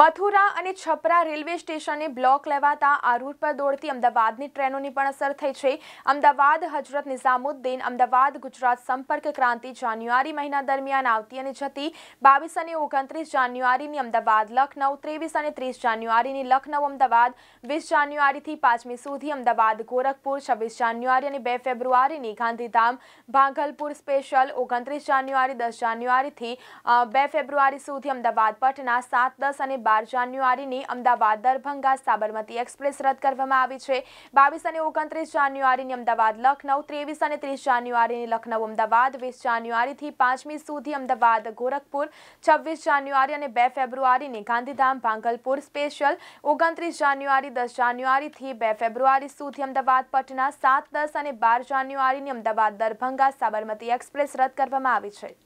મથુરા અને છપરા રેલવે સ્ટેશને બ્લોક લેવાતા આ રૂટ પર દોડતી અમદાવાદની ટ્રેનોની પણ અસર થઈ છે અમદાવાદ હજરત નિઝામુદ્દીન અમદાવાદ ગુજરાત સંપર્ક ક્રાંતિ જાન્યુઆરી મહિના દરમિયાન આવતી અને જતી બાવીસ અને ઓગણત્રીસ જાન્યુઆરીની અમદાવાદ લખનઉ ત્રેવીસ અને ત્રીસ જાન્યુઆરીની લખનઉ અમદાવાદ વીસ જાન્યુઆરીથી પાંચમી સુધી અમદાવાદ ગોરખપુર છવ્વીસ જાન્યુઆરી અને બે ફેબ્રુઆરીની ગાંધીધામ ભાંગલપુર સ્પેશિયલ ઓગણત્રીસ જાન્યુઆરી દસ જાન્યુઆરીથી બે ફેબ્રુઆરી સુધી અમદાવાદ પટના સાત દસ અને બાર જાન્યુઆરીની અમદાવાદ દરભંગા સાબરમતી એક્સપ્રેસ રદ કરવામાં આવી છે બાવીસ અને ઓગણત્રીસ જાન્યુઆરીની અમદાવાદ લખનૌ ત્રેવીસ અને ત્રીસ જાન્યુઆરીની લખનૌ અમદાવાદ વીસ જાન્યુઆરીથી પાંચમી સુધી અમદાવાદ ગોરખપુર છવ્વીસ જાન્યુઆરી અને બે ફેબ્રુઆરીની ગાંધીધામ ભાંગલપુર સ્પેશિયલ ઓગણત્રીસ જાન્યુઆરી દસ જાન્યુઆરીથી બે ફેબ્રુઆરી સુધી અમદાવાદ પટના સાત દસ અને બાર જાન્યુઆરીની અમદાવાદ દરભંગા સાબરમતી એક્સપ્રેસ રદ કરવામાં આવી છે